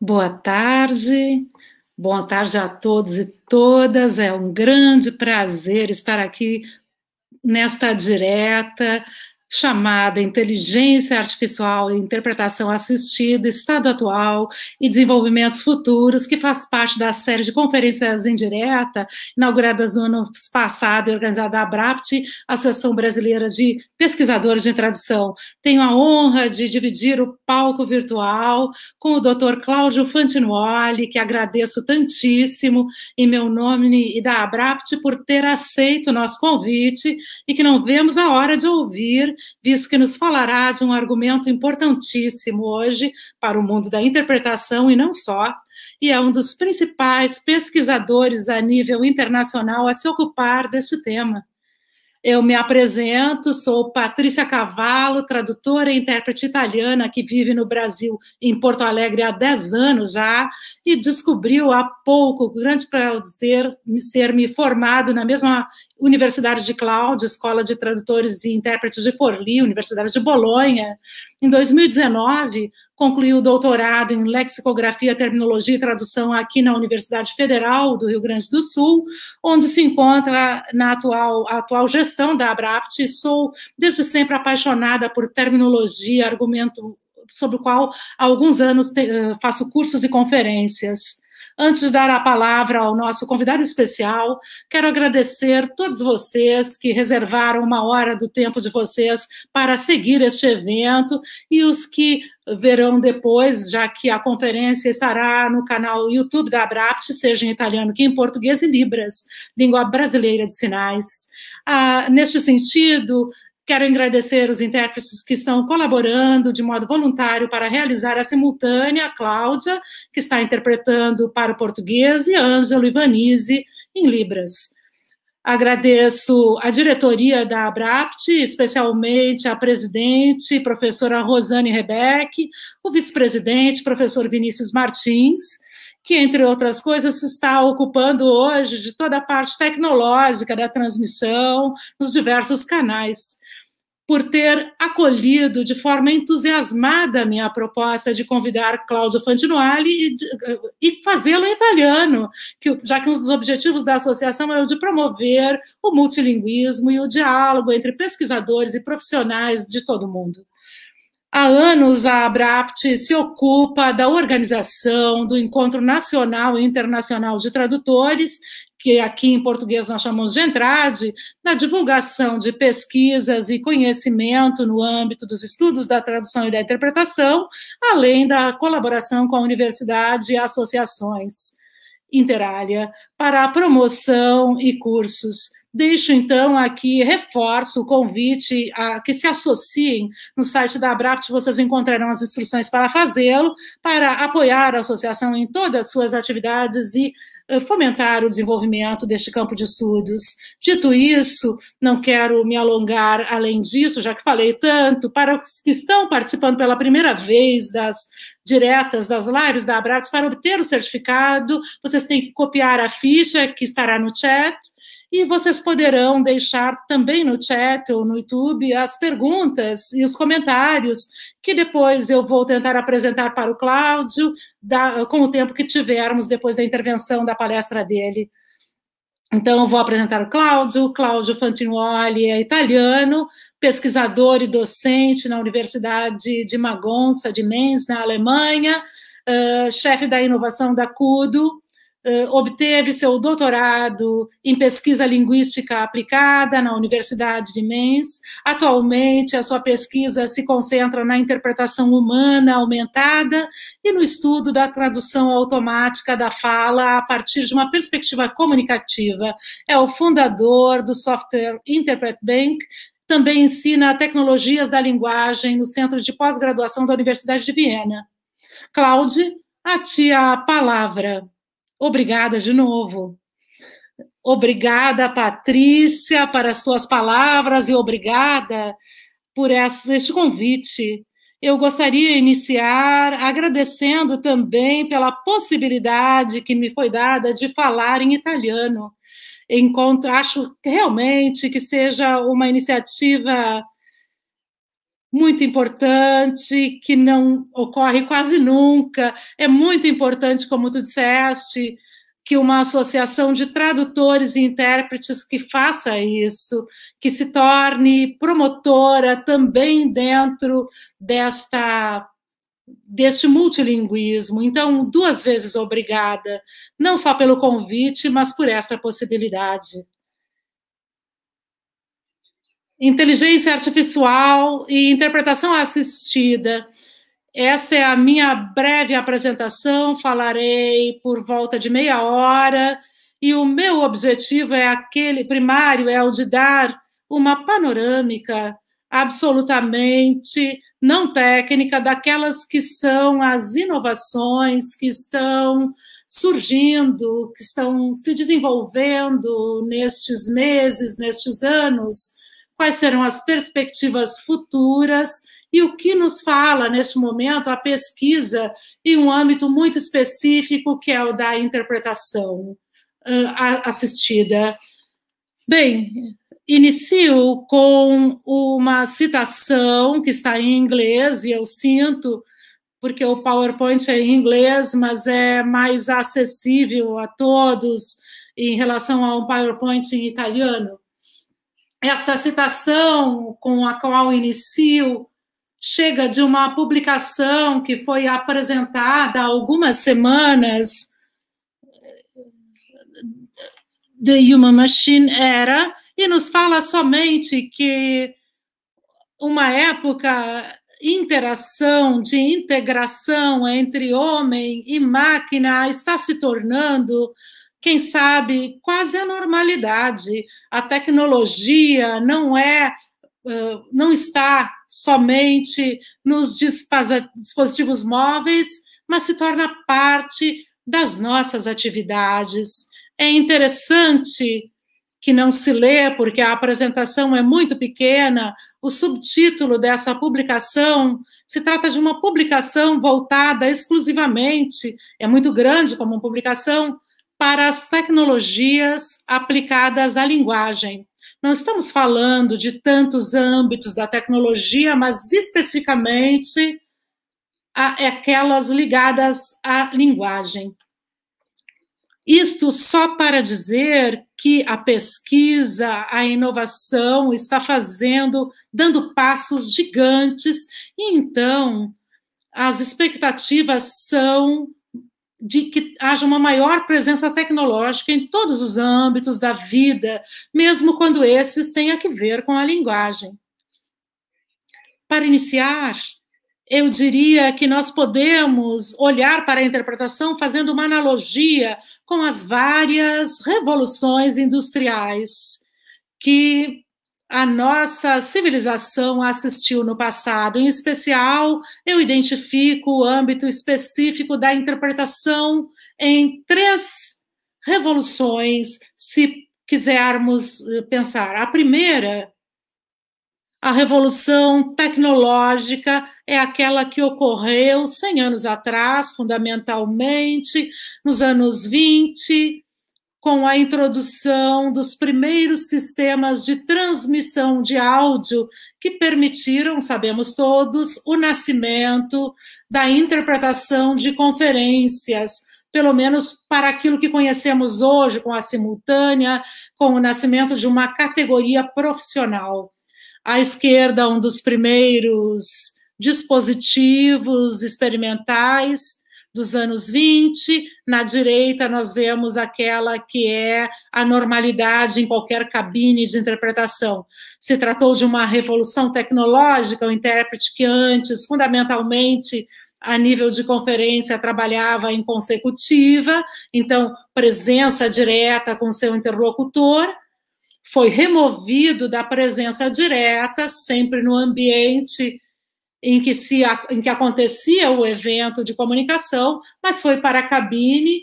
Boa tarde, boa tarde a todos e todas. É um grande prazer estar aqui nesta direta chamada Inteligência Artificial e Interpretação Assistida, Estado Atual e Desenvolvimentos Futuros, que faz parte da série de conferências em direta, inauguradas no ano passado e organizada da ABRAPT, Associação Brasileira de Pesquisadores de Tradução. Tenho a honra de dividir o palco virtual com o Dr. Cláudio Fantinuoli, que agradeço tantíssimo em meu nome e da ABRAPT por ter aceito o nosso convite e que não vemos a hora de ouvir visto que nos falará de um argumento importantíssimo hoje para o mundo da interpretação e não só, e é um dos principais pesquisadores a nível internacional a se ocupar deste tema. Eu me apresento, sou Patrícia Cavallo, tradutora e intérprete italiana que vive no Brasil, em Porto Alegre, há 10 anos já, e descobriu há pouco, grande prazer, ser me formado na mesma Universidade de Cláudio, Escola de Tradutores e Intérpretes de Forli, Universidade de Bolonha. Em 2019, concluiu o doutorado em Lexicografia, Terminologia e Tradução aqui na Universidade Federal do Rio Grande do Sul, onde se encontra na atual, atual gestão da Abrapt. Sou, desde sempre, apaixonada por terminologia, argumento sobre o qual há alguns anos eh, faço cursos e conferências. Antes de dar a palavra ao nosso convidado especial, quero agradecer todos vocês que reservaram uma hora do tempo de vocês para seguir este evento e os que verão depois, já que a conferência estará no canal YouTube da Abrapt, seja em italiano que em português e Libras, língua brasileira de sinais. Ah, neste sentido, Quero agradecer os intérpretes que estão colaborando de modo voluntário para realizar a simultânea, a Cláudia, que está interpretando para o português, e Ângelo Vanise em Libras. Agradeço a diretoria da ABRAPT, especialmente a presidente, professora Rosane Rebeck, o vice-presidente, professor Vinícius Martins, que, entre outras coisas, se está ocupando hoje de toda a parte tecnológica da transmissão nos diversos canais por ter acolhido de forma entusiasmada a minha proposta de convidar Cláudio Fantinoali e, e fazê-lo em italiano, que, já que um dos objetivos da associação é o de promover o multilinguismo e o diálogo entre pesquisadores e profissionais de todo o mundo. Há anos, a ABRAPT se ocupa da organização do Encontro Nacional e Internacional de Tradutores que aqui em português nós chamamos de entrade, na divulgação de pesquisas e conhecimento no âmbito dos estudos da tradução e da interpretação, além da colaboração com a universidade e associações interária para a promoção e cursos. Deixo então aqui, reforço o convite a que se associem no site da Abrapt, vocês encontrarão as instruções para fazê-lo, para apoiar a associação em todas as suas atividades e eh, fomentar o desenvolvimento deste campo de estudos. Dito isso, não quero me alongar além disso, já que falei tanto, para os que estão participando pela primeira vez das diretas das lives da Abrax, para obter o certificado, vocês têm que copiar a ficha que estará no chat e vocês poderão deixar também no chat ou no YouTube as perguntas e os comentários, que depois eu vou tentar apresentar para o Cláudio, com o tempo que tivermos depois da intervenção da palestra dele. Então, eu vou apresentar o Cláudio. Cláudio Fantinuoli é italiano, pesquisador e docente na Universidade de Magonça, de Mainz, na Alemanha, uh, chefe da inovação da CUDO, eh, obteve seu doutorado em pesquisa linguística aplicada na Universidade de Mainz. Atualmente, a sua pesquisa se concentra na interpretação humana aumentada e no estudo da tradução automática da fala a partir de uma perspectiva comunicativa. É o fundador do software Interpret Bank, também ensina tecnologias da linguagem no Centro de Pós-Graduação da Universidade de Viena. Claude, a ti a palavra. Obrigada de novo. Obrigada, Patrícia, para as suas palavras e obrigada por este convite. Eu gostaria de iniciar agradecendo também pela possibilidade que me foi dada de falar em italiano. Encontro, acho realmente que seja uma iniciativa muito importante, que não ocorre quase nunca. É muito importante, como tu disseste, que uma associação de tradutores e intérpretes que faça isso, que se torne promotora também dentro desta deste multilinguismo. Então, duas vezes obrigada, não só pelo convite, mas por essa possibilidade inteligência artificial e interpretação assistida. Esta é a minha breve apresentação, falarei por volta de meia hora, e o meu objetivo é aquele primário, é o de dar uma panorâmica absolutamente não técnica daquelas que são as inovações que estão surgindo, que estão se desenvolvendo nestes meses, nestes anos, quais serão as perspectivas futuras e o que nos fala neste momento a pesquisa em um âmbito muito específico, que é o da interpretação ah, assistida. Bem, inicio com uma citação que está em inglês, e eu sinto, porque o PowerPoint é em inglês, mas é mais acessível a todos em relação a um PowerPoint em italiano. Esta citação com a qual inicio chega de uma publicação que foi apresentada há algumas semanas, The Human Machine Era, e nos fala somente que uma época interação, de integração entre homem e máquina está se tornando quem sabe, quase a normalidade. A tecnologia não é, não está somente nos dispositivos móveis, mas se torna parte das nossas atividades. É interessante que não se lê, porque a apresentação é muito pequena, o subtítulo dessa publicação se trata de uma publicação voltada exclusivamente, é muito grande como publicação, para as tecnologias aplicadas à linguagem. Não estamos falando de tantos âmbitos da tecnologia, mas especificamente aquelas ligadas à linguagem. Isto só para dizer que a pesquisa, a inovação está fazendo, dando passos gigantes, e então as expectativas são de que haja uma maior presença tecnológica em todos os âmbitos da vida, mesmo quando esses tenham que ver com a linguagem. Para iniciar, eu diria que nós podemos olhar para a interpretação fazendo uma analogia com as várias revoluções industriais que a nossa civilização assistiu no passado. Em especial, eu identifico o âmbito específico da interpretação em três revoluções, se quisermos eh, pensar. A primeira, a revolução tecnológica, é aquela que ocorreu 100 anos atrás, fundamentalmente, nos anos 20, com a introdução dos primeiros sistemas de transmissão de áudio que permitiram, sabemos todos, o nascimento da interpretação de conferências, pelo menos para aquilo que conhecemos hoje, com a simultânea, com o nascimento de uma categoria profissional. À esquerda, um dos primeiros dispositivos experimentais dos anos 20, na direita nós vemos aquela que é a normalidade em qualquer cabine de interpretação. Se tratou de uma revolução tecnológica, o intérprete que antes, fundamentalmente, a nível de conferência trabalhava em consecutiva, então presença direta com seu interlocutor, foi removido da presença direta, sempre no ambiente em que, se, em que acontecia o evento de comunicação, mas foi para a cabine,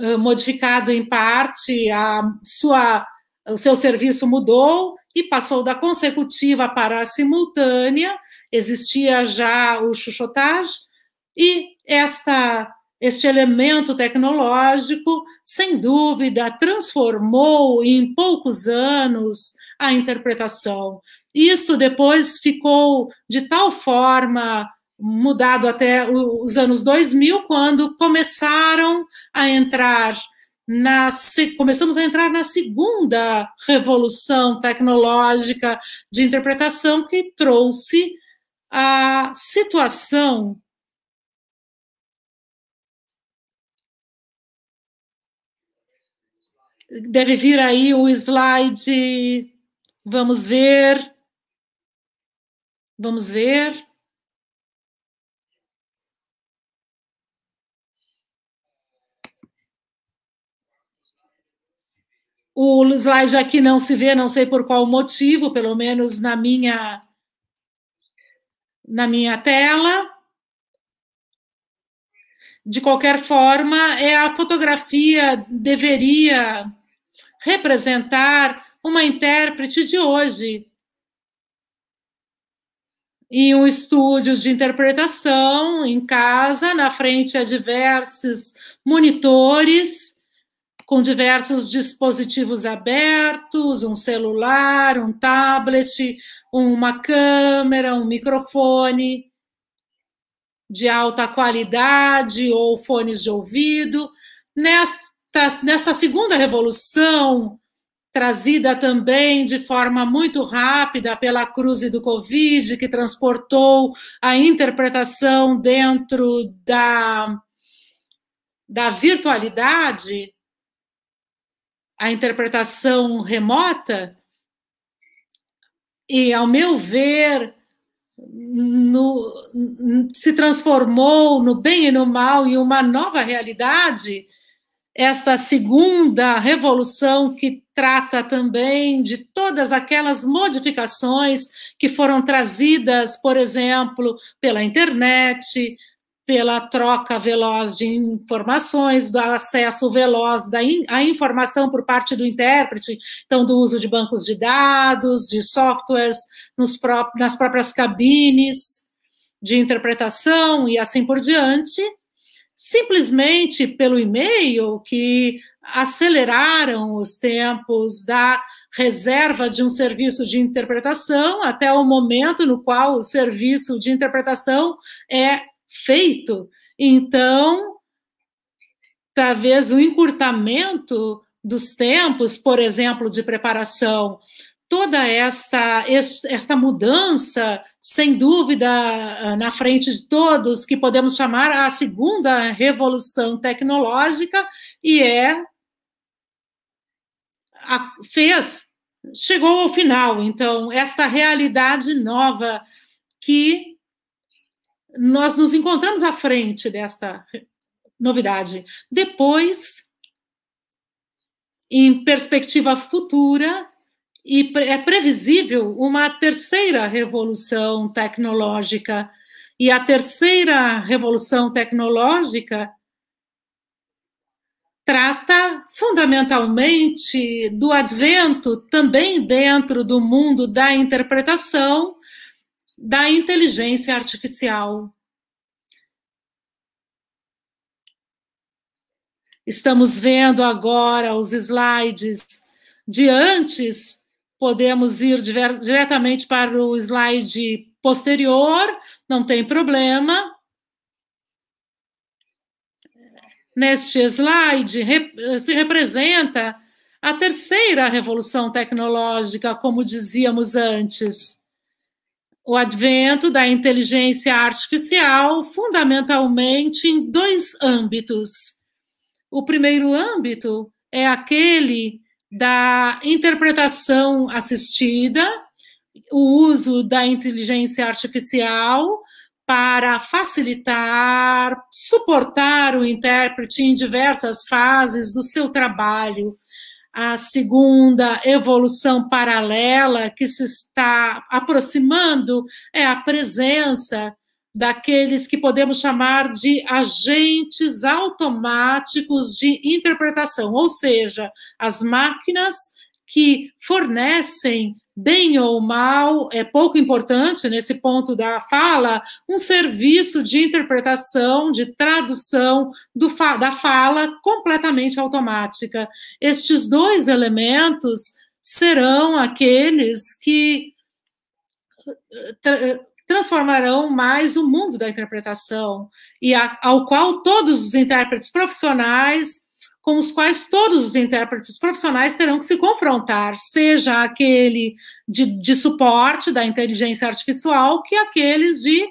eh, modificado em parte, a sua, o seu serviço mudou e passou da consecutiva para a simultânea, existia já o chuchotage, e esta, este elemento tecnológico, sem dúvida, transformou em poucos anos a interpretação. Isso depois ficou de tal forma mudado até os anos 2000, quando começaram a entrar na, começamos a entrar na segunda revolução tecnológica de interpretação que trouxe a situação deve vir aí o slide. Vamos ver. Vamos ver. O slide aqui não se vê, não sei por qual motivo, pelo menos na minha na minha tela. De qualquer forma, é a fotografia deveria representar uma intérprete de hoje, em um estúdio de interpretação em casa, na frente a é diversos monitores, com diversos dispositivos abertos, um celular, um tablet, uma câmera, um microfone de alta qualidade ou fones de ouvido. Nesta, segunda revolução, trazida também de forma muito rápida pela crise do Covid, que transportou a interpretação dentro da, da virtualidade, a interpretação remota, e, ao meu ver, no, se transformou no bem e no mal em uma nova realidade esta segunda revolução que trata também de todas aquelas modificações que foram trazidas, por exemplo, pela internet, pela troca veloz de informações, do acesso veloz da in, à informação por parte do intérprete, então do uso de bancos de dados, de softwares, pró nas próprias cabines de interpretação e assim por diante simplesmente pelo e-mail que aceleraram os tempos da reserva de um serviço de interpretação até o momento no qual o serviço de interpretação é feito. Então, talvez o encurtamento dos tempos, por exemplo, de preparação toda esta, esta mudança, sem dúvida, ah, na frente de todos, que podemos chamar a segunda revolução tecnológica, e é. A, fez, chegou ao final. Então, esta realidade nova que nós nos encontramos à frente desta novidade. Depois, em perspectiva futura, e é previsível uma terceira revolução tecnológica. E a terceira revolução tecnológica trata fundamentalmente do advento, também dentro do mundo da interpretação, da inteligência artificial. Estamos vendo agora os slides de antes podemos ir diretamente para o slide posterior, não tem problema. Neste slide se representa a terceira revolução tecnológica, como dizíamos antes. O advento da inteligência artificial, fundamentalmente em dois âmbitos. O primeiro âmbito é aquele da interpretação assistida, o uso da inteligência artificial para facilitar, suportar o intérprete em diversas fases do seu trabalho. A segunda evolução paralela que se está aproximando é a presença daqueles que podemos chamar de agentes automáticos de interpretação, ou seja, as máquinas que fornecem bem ou mal, é pouco importante nesse ponto da fala, um serviço de interpretação, de tradução do, da fala completamente automática. Estes dois elementos serão aqueles que eh, transformarão mais o mundo da interpretação e a, ao qual todos os intérpretes profissionais, com os quais todos os intérpretes profissionais terão que se confrontar, seja aquele de, de suporte da inteligência artificial, que aqueles de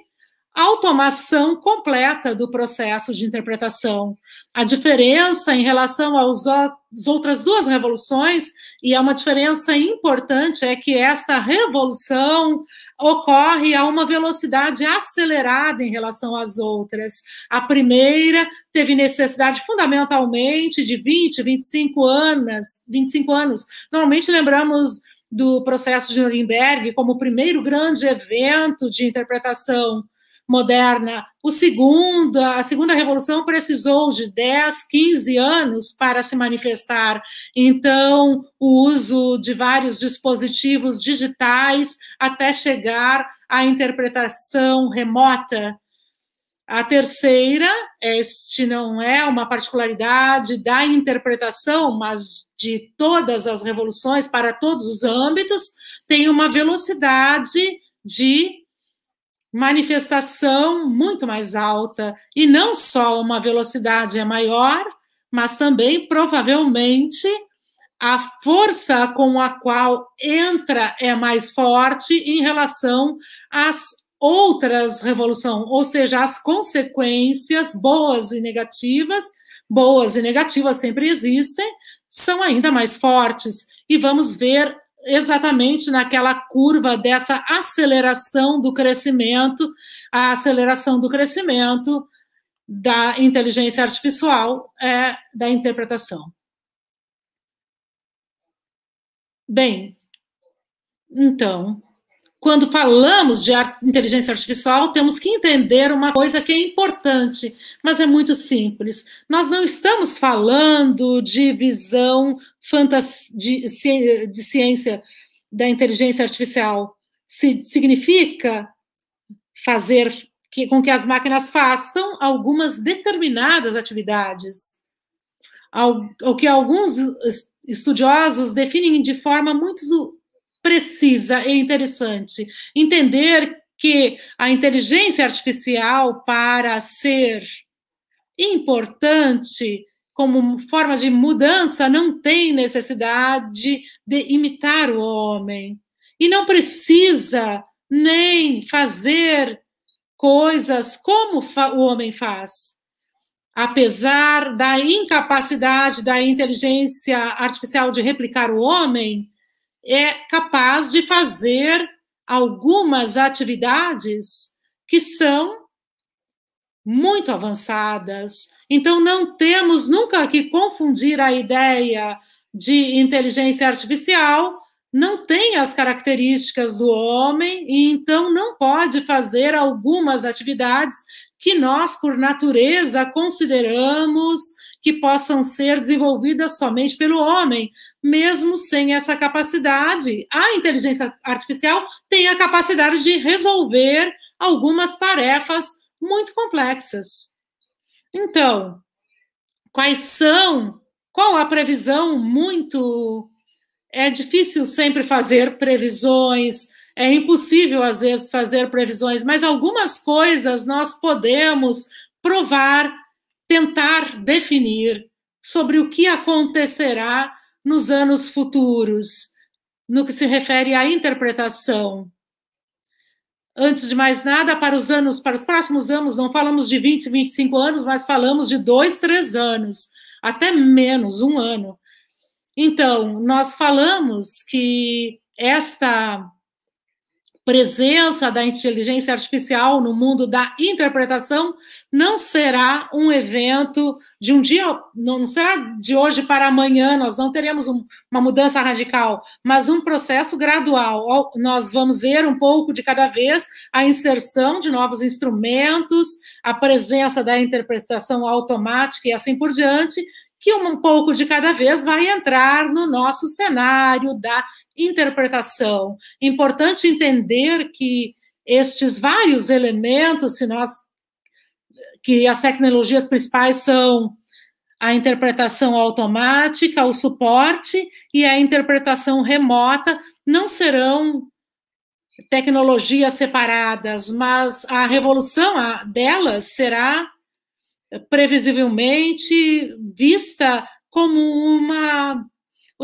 automação completa do processo de interpretação a diferença em relação às outras duas revoluções, e é uma diferença importante, é que esta revolução ocorre a uma velocidade acelerada em relação às outras. A primeira teve necessidade fundamentalmente de 20, 25 anos, 25 anos. Normalmente lembramos do processo de Nuremberg como o primeiro grande evento de interpretação moderna. O segundo, a segunda revolução precisou de 10, 15 anos para se manifestar. Então, o uso de vários dispositivos digitais até chegar à interpretação remota. A terceira, este não é uma particularidade da interpretação, mas de todas as revoluções para todos os âmbitos, tem uma velocidade de manifestação muito mais alta e não só uma velocidade é maior, mas também provavelmente a força com a qual entra é mais forte em relação às outras revoluções, ou seja, as consequências boas e negativas, boas e negativas sempre existem, são ainda mais fortes e vamos ver exatamente naquela curva dessa aceleração do crescimento, a aceleração do crescimento da inteligência artificial é da interpretação. Bem, então, quando falamos de inteligência artificial, temos que entender uma coisa que é importante, mas é muito simples. Nós não estamos falando de visão de, ciência da inteligência artificial. significa fazer que, com que as máquinas façam algumas determinadas atividades, o que alguns estudiosos definem de forma muito precisa e é interessante. Entender que a inteligência artificial, para ser importante como forma de mudança, não tem necessidade de imitar o homem. E não precisa nem fazer coisas como o homem faz. Apesar da incapacidade da inteligência artificial de replicar o homem, é capaz de fazer algumas atividades que são muito avançadas. Então, não temos nunca que confundir a ideia de inteligência artificial, não tem as características do homem, e então não pode fazer algumas atividades que nós, por natureza, consideramos que possam ser desenvolvidas somente pelo homem mesmo sem essa capacidade, a inteligência artificial tem a capacidade de resolver algumas tarefas muito complexas. Então, quais são? Qual a previsão? Muito é difícil sempre fazer previsões, é impossível às vezes fazer previsões, mas algumas coisas nós podemos provar, tentar definir sobre o que acontecerá nos anos futuros, no que se refere à interpretação. Antes de mais nada, para os anos, para os próximos anos, não falamos de 20, 25 anos, mas falamos de dois, três anos, até menos, um ano. Então, nós falamos que esta presença da inteligência artificial no mundo da interpretação não será um evento de um dia, não será de hoje para amanhã, nós não teremos um, uma mudança radical, mas um processo gradual. Nós vamos ver um pouco de cada vez a inserção de novos instrumentos, a presença da interpretação automática e assim por diante, que um pouco de cada vez vai entrar no nosso cenário da interpretação. importante entender que estes vários elementos, se nós que as tecnologias principais são a interpretação automática, o suporte e a interpretação remota, não serão tecnologias separadas, mas a revolução delas será previsivelmente vista como uma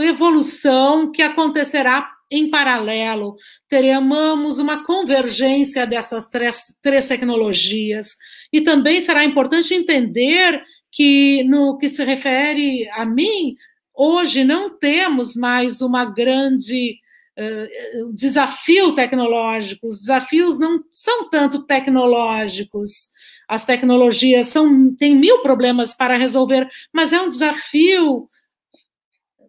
evolução que acontecerá em paralelo. Teremos uma convergência dessas três, três tecnologias. E também será importante entender que, no que se refere a mim, hoje não temos mais uma grande uh, desafio tecnológico. Os desafios não são tanto tecnológicos. As tecnologias são, têm mil problemas para resolver, mas é um desafio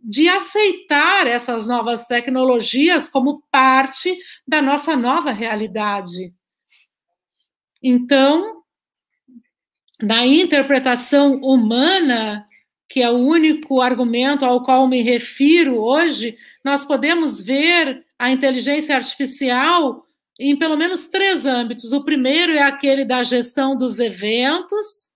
de aceitar essas novas tecnologias como parte da nossa nova realidade. Então, na interpretação humana, que é o único argumento ao qual me refiro hoje, nós podemos ver a inteligência artificial em pelo menos três âmbitos. O primeiro é aquele da gestão dos eventos,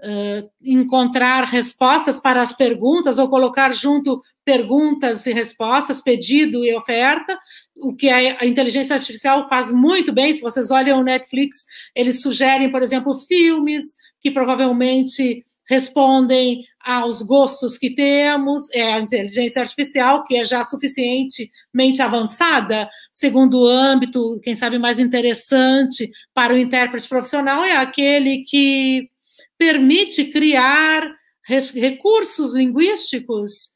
uh, encontrar respostas para as perguntas ou colocar junto perguntas e respostas, pedido e oferta, o que a inteligência artificial faz muito bem. Se vocês olham o Netflix, eles sugerem, por exemplo, filmes que provavelmente respondem aos gostos que temos, é a inteligência artificial, que é já suficientemente avançada, segundo o âmbito, quem sabe mais interessante para o intérprete profissional, é aquele que permite criar recursos linguísticos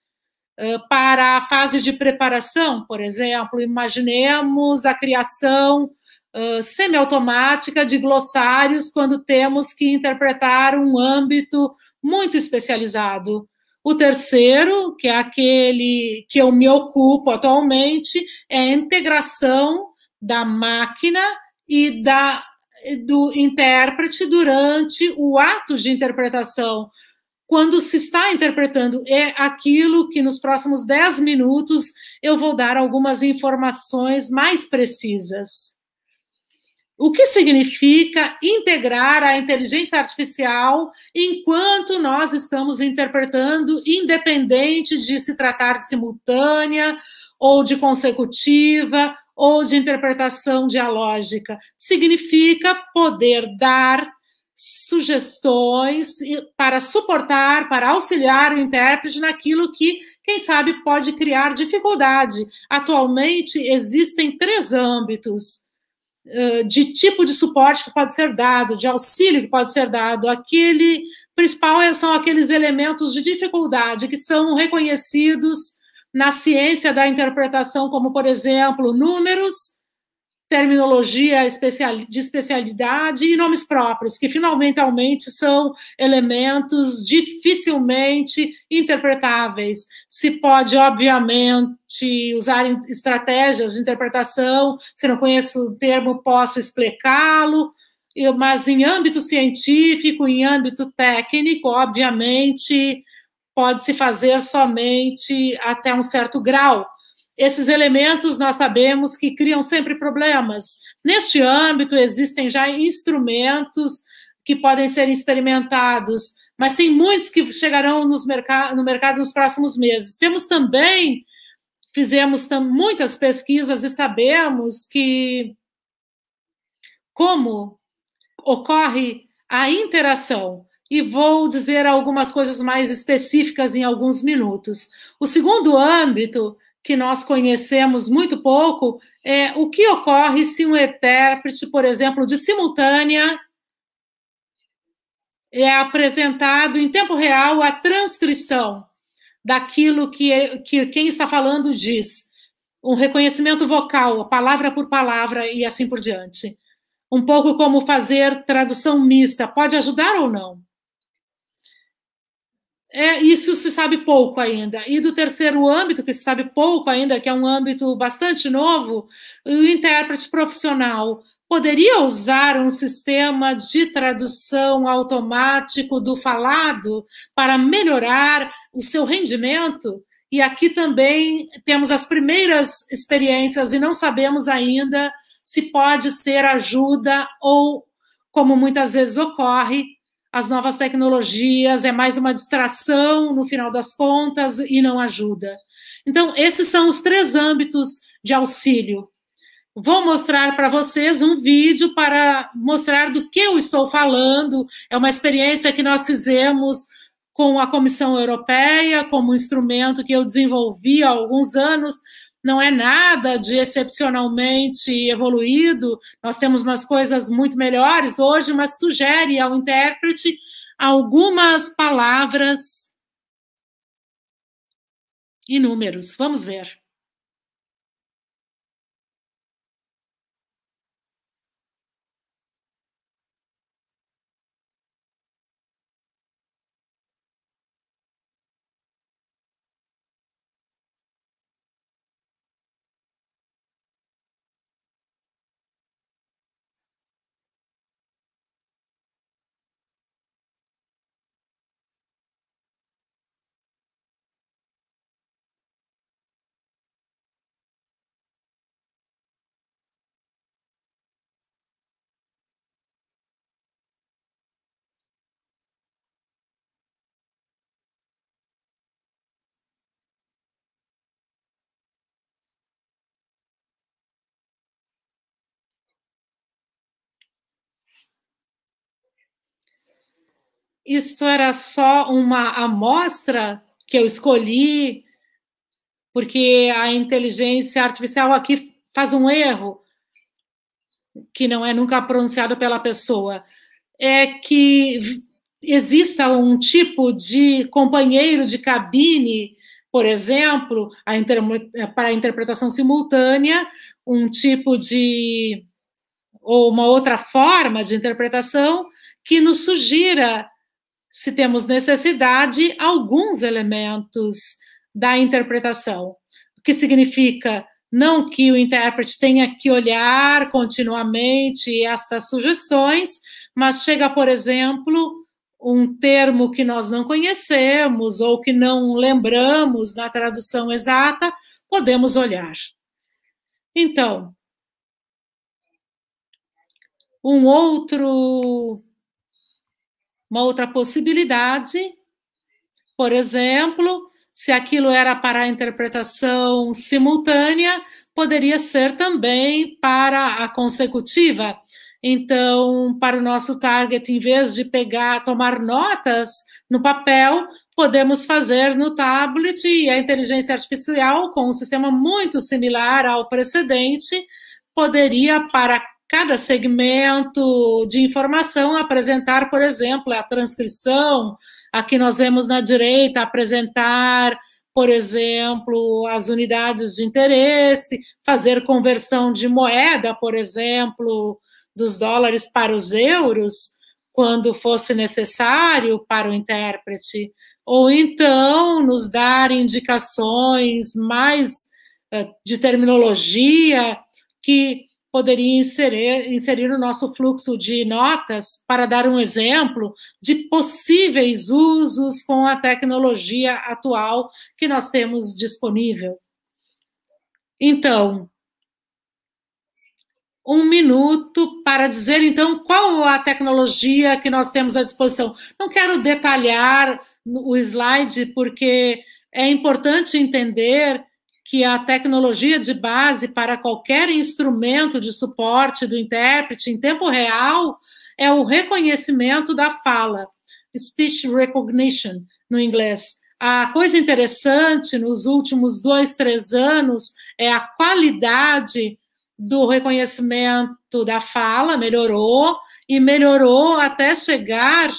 para a fase de preparação, por exemplo, imaginemos a criação semiautomática de glossários quando temos que interpretar um âmbito muito especializado. O terceiro, que é aquele que eu me ocupo atualmente, é a integração da máquina e da do intérprete durante o ato de interpretação. Quando se está interpretando, é aquilo que nos próximos 10 minutos eu vou dar algumas informações mais precisas. O que significa integrar a inteligência artificial enquanto nós estamos interpretando, independente de se tratar de simultânea ou de consecutiva ou de interpretação dialógica. Significa poder dar sugestões para suportar, para auxiliar o intérprete naquilo que, quem sabe, pode criar dificuldade. Atualmente, existem três âmbitos de tipo de suporte que pode ser dado, de auxílio que pode ser dado. Aquele principal são aqueles elementos de dificuldade que são reconhecidos na ciência da interpretação, como, por exemplo, números, terminologia de especialidade e nomes próprios, que finalmente são elementos dificilmente interpretáveis. Se pode, obviamente, usar estratégias de interpretação, se não conheço o termo, posso explicá-lo, mas em âmbito científico, em âmbito técnico, obviamente, pode se fazer somente até um certo grau. Esses elementos nós sabemos que criam sempre problemas. Neste âmbito, existem já instrumentos que podem ser experimentados, mas tem muitos que chegarão no mercado nos próximos meses. Temos também, fizemos tam muitas pesquisas e sabemos que como ocorre a interação e vou dizer algumas coisas mais específicas em alguns minutos. O segundo âmbito que nós conhecemos muito pouco é o que ocorre se um intérprete, por exemplo, de simultânea é apresentado em tempo real a transcrição daquilo que, que quem está falando diz. Um reconhecimento vocal, palavra por palavra e assim por diante. Um pouco como fazer tradução mista, pode ajudar ou não? É, isso se sabe pouco ainda. E do terceiro âmbito, que se sabe pouco ainda, que é um âmbito bastante novo, o intérprete profissional poderia usar um sistema de tradução automático do falado para melhorar o seu rendimento? E aqui também temos as primeiras experiências e não sabemos ainda se pode ser ajuda ou, como muitas vezes ocorre, as novas tecnologias, é mais uma distração no final das contas e não ajuda. Então, esses são os três âmbitos de auxílio. Vou mostrar para vocês um vídeo para mostrar do que eu estou falando. É uma experiência que nós fizemos com a Comissão Europeia, como instrumento que eu desenvolvi há alguns anos não é nada de excepcionalmente evoluído, nós temos umas coisas muito melhores hoje, mas sugere ao intérprete algumas palavras e números. Vamos ver. isto era só uma amostra que eu escolhi, porque a inteligência artificial aqui faz um erro que não é nunca pronunciado pela pessoa, é que exista um tipo de companheiro de cabine, por exemplo, a inter... para a interpretação simultânea, um tipo de ou uma outra forma de interpretação que nos sugira se temos necessidade, alguns elementos da interpretação, o que significa não que o intérprete tenha que olhar continuamente estas sugestões, mas chega, por exemplo, um termo que nós não conhecemos ou que não lembramos na tradução exata, podemos olhar. Então, um outro uma outra possibilidade, por exemplo, se aquilo era para a interpretação simultânea, poderia ser também para a consecutiva. Então, para o nosso target, em vez de pegar, tomar notas no papel, podemos fazer no tablet e a inteligência artificial, com um sistema muito similar ao precedente, poderia, para cada segmento de informação apresentar, por exemplo, é a transcrição, aqui nós vemos na direita apresentar, por exemplo, as unidades de interesse, fazer conversão de moeda, por exemplo, dos dólares para os euros, quando fosse necessário para o intérprete, ou então nos dar indicações mais eh, de terminologia que poderia inserir, inserir no nosso fluxo de notas para dar um exemplo de possíveis usos com a tecnologia atual que nós temos disponível. Então, um minuto para dizer, então, qual a tecnologia que nós temos à disposição. Não quero detalhar o slide, porque é importante entender que a tecnologia de base para qualquer instrumento de suporte do intérprete em tempo real é o reconhecimento da fala, speech recognition no inglês. A coisa interessante nos últimos dois, três anos é a qualidade do reconhecimento da fala melhorou e melhorou até chegar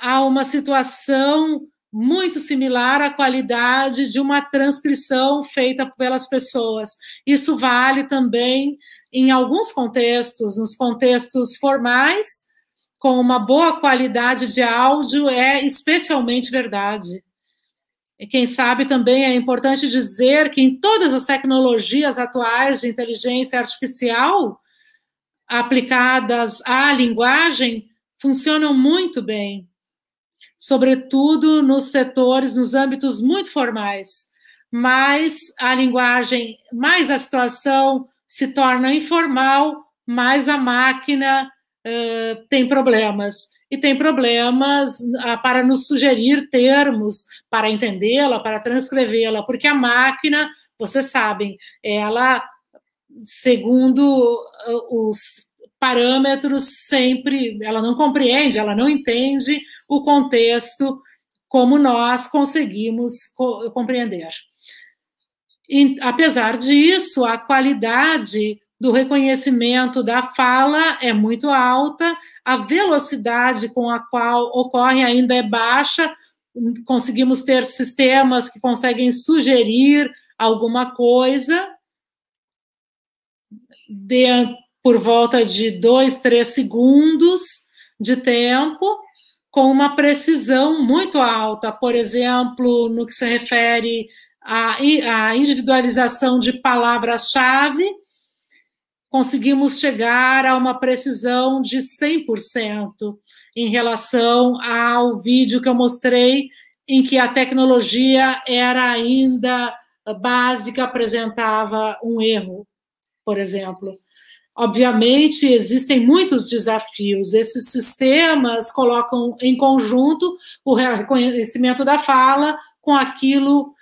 a uma situação muito similar à qualidade de uma transcrição feita pelas pessoas. Isso vale também em alguns contextos, nos contextos formais, com uma boa qualidade de áudio é especialmente verdade. E quem sabe também é importante dizer que em todas as tecnologias atuais de inteligência artificial aplicadas à linguagem funcionam muito bem sobretudo nos setores, nos âmbitos muito formais. Mais a linguagem, mais a situação se torna informal, mais a máquina uh, tem problemas. E tem problemas uh, para nos sugerir termos, para entendê-la, para transcrevê-la, porque a máquina, vocês sabem, ela, segundo ah, os parâmetros sempre, ela não compreende, ela não entende o contexto como nós conseguimos co compreender. E, apesar disso, a qualidade do reconhecimento da fala é muito alta, a velocidade com a qual ocorre ainda é baixa, conseguimos ter sistemas que conseguem sugerir alguma coisa por volta de dois, três segundos de tempo, com uma precisão muito alta, por exemplo, no que se refere à individualização de palavras-chave, conseguimos chegar a uma precisão de 100% em relação ao vídeo que eu mostrei, em que a tecnologia era ainda básica, apresentava um erro, por exemplo. Obviamente, existem muitos desafios. Esses sistemas colocam em conjunto o reconhecimento da fala com aquilo,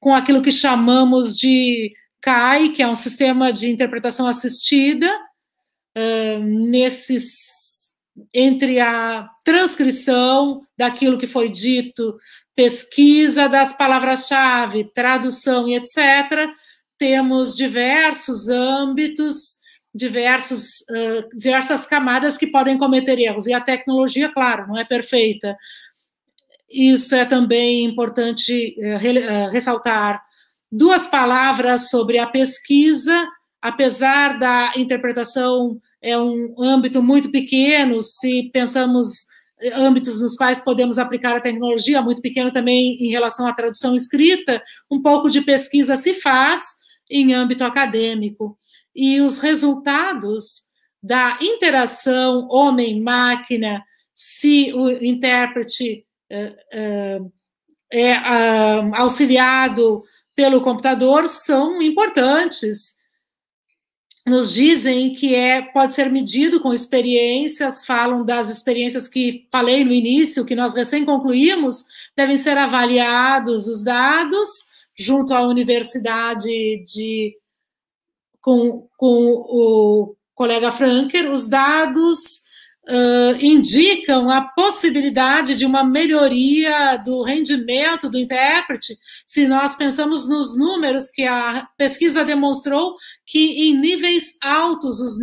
com aquilo que chamamos de CAI, que é um sistema de interpretação assistida, uh, nesses, entre a transcrição daquilo que foi dito, pesquisa das palavras-chave, tradução e etc., temos diversos âmbitos diversos, uh, diversas camadas que podem cometer erros. E a tecnologia, claro, não é perfeita. Isso é também importante uh, re, uh, ressaltar. Duas palavras sobre a pesquisa, apesar da interpretação é um âmbito muito pequeno, se pensamos âmbitos nos quais podemos aplicar a tecnologia, muito pequeno também em relação à tradução escrita, um pouco de pesquisa se faz em âmbito acadêmico e os resultados da interação homem-máquina, se o intérprete eh, eh, é ah, auxiliado pelo computador, são importantes. Nos dizem que é, pode ser medido com experiências, falam das experiências que falei no início, que nós recém concluímos, devem ser avaliados os dados junto à Universidade de com, com o colega Franker, os dados uh, indicam a possibilidade de uma melhoria do rendimento do intérprete, se nós pensamos nos números que a pesquisa demonstrou que em níveis altos, os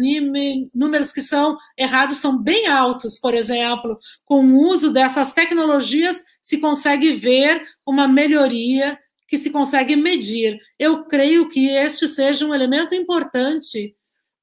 números que são errados são bem altos, por exemplo, com o uso dessas tecnologias se consegue ver uma melhoria que se consegue medir. Eu creio que este seja um elemento importante,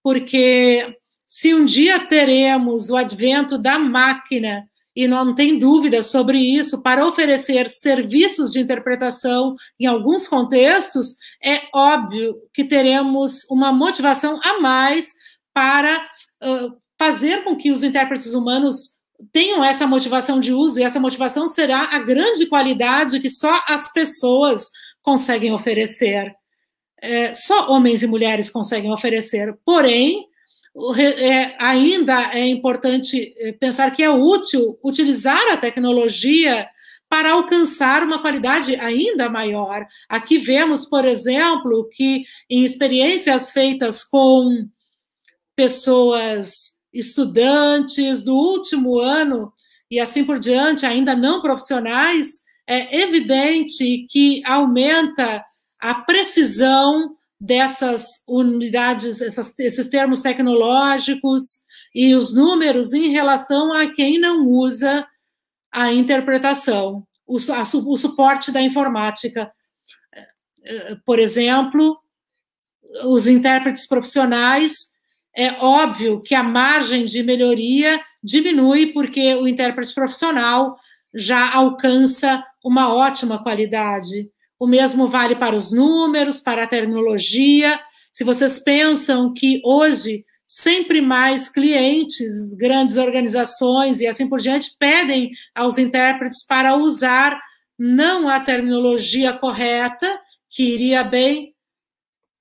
porque se um dia teremos o advento da máquina, e não tem dúvida sobre isso, para oferecer serviços de interpretação em alguns contextos, é óbvio que teremos uma motivação a mais para uh, fazer com que os intérpretes humanos tenham essa motivação de uso, e essa motivação será a grande qualidade que só as pessoas conseguem oferecer. É, só homens e mulheres conseguem oferecer. Porém, é, ainda é importante é, pensar que é útil utilizar a tecnologia para alcançar uma qualidade ainda maior. Aqui vemos, por exemplo, que em experiências feitas com pessoas estudantes do último ano e assim por diante, ainda não profissionais, é evidente que aumenta a precisão dessas unidades, essas, esses termos tecnológicos e os números em relação a quem não usa a interpretação, o, a, o suporte da informática. É, é, por exemplo, os intérpretes profissionais é óbvio que a margem de melhoria diminui, porque o intérprete profissional já alcança uma ótima qualidade. O mesmo vale para os números, para a terminologia. Se vocês pensam que hoje sempre mais clientes, grandes organizações e assim por diante pedem aos intérpretes para usar não a terminologia correta, que iria bem,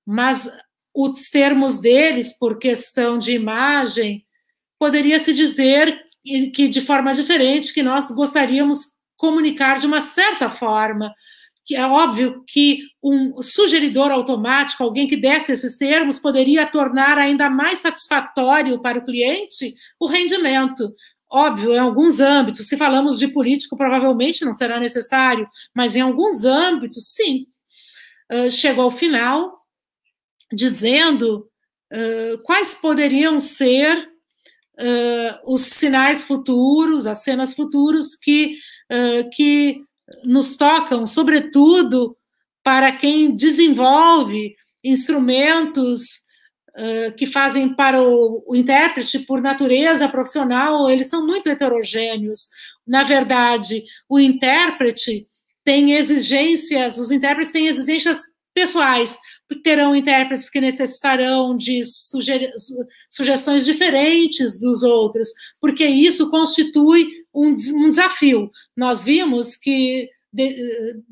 mas os termos deles, por questão de imagem, poderia se dizer que de forma diferente, que nós gostaríamos comunicar de uma certa forma. Que é óbvio que um sugeridor automático, alguém que desse esses termos, poderia tornar ainda mais satisfatório para o cliente o rendimento. Óbvio, em alguns âmbitos, se falamos de político, provavelmente não será necessário, mas em alguns âmbitos, sim. Uh, chegou ao final, dizendo uh, quais poderiam ser uh, os sinais futuros, as cenas futuras que, uh, que nos tocam, sobretudo para quem desenvolve instrumentos que fazem para o, o, intérprete por natureza profissional, eles são muito heterogêneos. Na verdade, o intérprete tem exigências, os intérpretes têm exigências pessoais, terão intérpretes que necessitarão de suger, sugestões diferentes dos outros, porque isso constitui um, um desafio. Nós vimos que, de,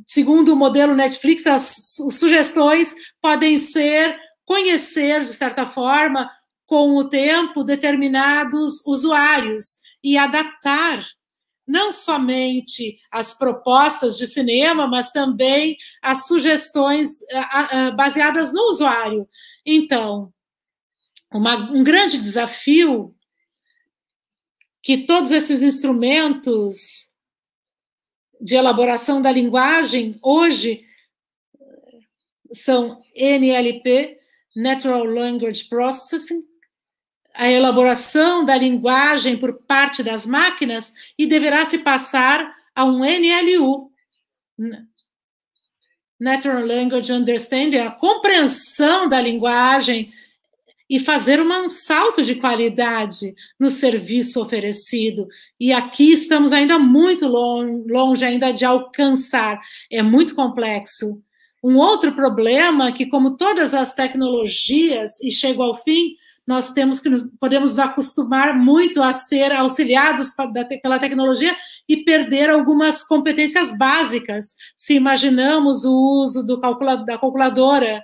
segundo o modelo Netflix, as, as sugestões podem ser conhecer, de certa forma, com o tempo, determinados usuários e adaptar não somente as propostas de cinema, mas também as sugestões eh, baseadas no usuário. Então, uma, um grande desafio que todos esses instrumentos de elaboração da linguagem hoje eh, são NLP, Natural Language Processing, a elaboração da linguagem por parte das máquinas e deverá se passar a um NLU, Natural Language Understanding, a compreensão da linguagem e fazer um salto de qualidade no serviço oferecido. E aqui estamos ainda muito longe, longe ainda de alcançar. É muito complexo. Um outro problema que, como todas as tecnologias, e chego ao fim, nós temos que nos, podemos nos acostumar muito a ser auxiliados pela tecnologia e perder algumas competências básicas, se imaginamos o uso do da calculadora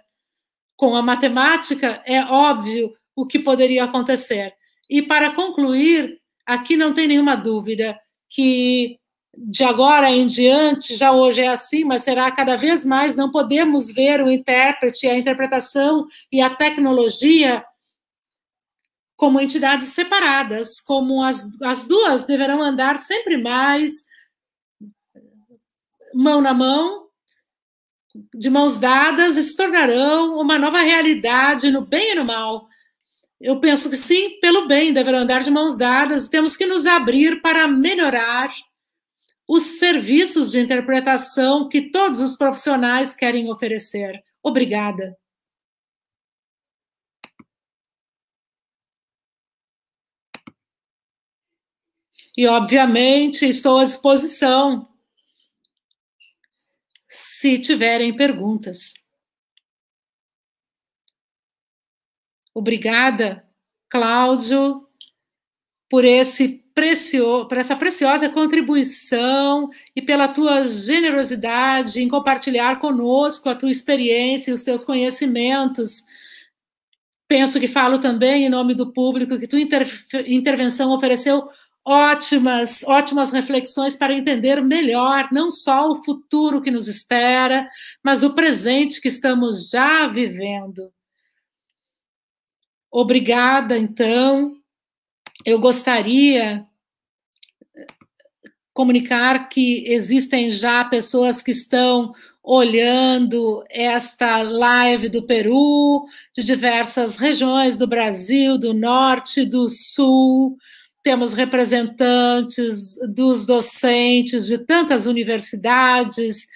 com a matemática, é óbvio o que poderia acontecer. E para concluir, aqui não tem nenhuma dúvida que de agora em diante, já hoje é assim, mas será cada vez mais não podemos ver o intérprete, a interpretação e a tecnologia como entidades separadas, como as, as duas deverão andar sempre mais mão na mão, de mãos dadas, e se tornarão uma nova realidade no bem e no mal. Eu penso que sim, pelo bem, deverão andar de mãos dadas. Temos que nos abrir para melhorar os serviços de interpretação que todos os profissionais querem oferecer. Obrigada. E, obviamente, estou à disposição se tiverem perguntas. Obrigada, Cláudio, por esse precio, por essa preciosa contribuição e pela tua generosidade em compartilhar conosco a tua experiência e os teus conhecimentos. Penso que falo também em nome do público que tua inter, intervenção ofereceu ótimas, ótimas reflexões para entender melhor não só o futuro que nos espera, mas o presente que estamos já vivendo. Obrigada, então. Eu gostaria eh, comunicar que existem já pessoas que estão olhando esta live do Peru, de diversas regiões do Brasil, do norte, do sul temos representantes dos docentes de tantas universidades,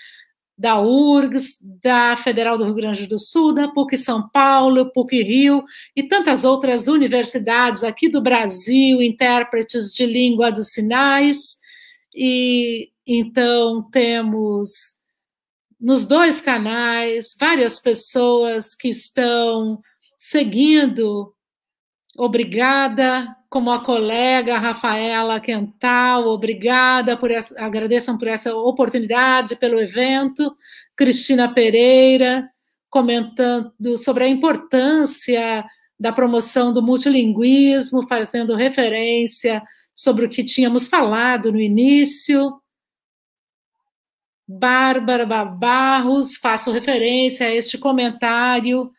da URGS, da Federal do Rio Grande do Sul, da PUC São Paulo, PUC Rio e tantas outras universidades aqui do Brasil, intérpretes de língua dos sinais. E então temos nos dois canais várias pessoas que estão seguindo Obrigada, como a colega Rafaela Quental, obrigada por essa, agradeçam por essa oportunidade, pelo evento. Cristina Pereira comentando sobre a importância da promoção do multilinguismo, fazendo referência sobre o que tínhamos falado no início. Bárbara Barros, faço referência a este comentário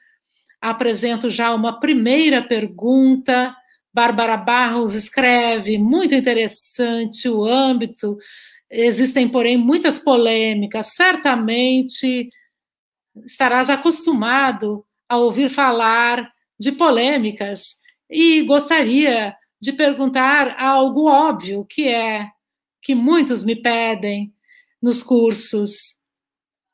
apresento já uma primeira pergunta. Bárbara Barros escreve, muito interessante o âmbito. Existem, porém, muitas polêmicas. Certamente estarás acostumado a ouvir falar de polêmicas e gostaria de perguntar algo óbvio, que é que muitos me pedem nos cursos.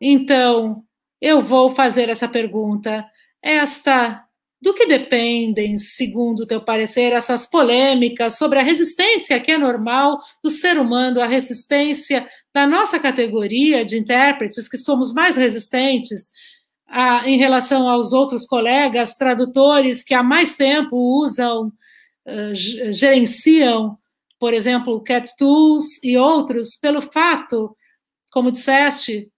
Então, eu vou fazer essa pergunta esta do que dependem, segundo teu parecer, essas polêmicas sobre a resistência que é normal do ser humano, a resistência da nossa categoria de intérpretes, que somos mais resistentes a, em relação aos outros colegas tradutores que há mais tempo usam, uh, gerenciam, por exemplo, Cat Tools e outros, pelo fato, como disseste,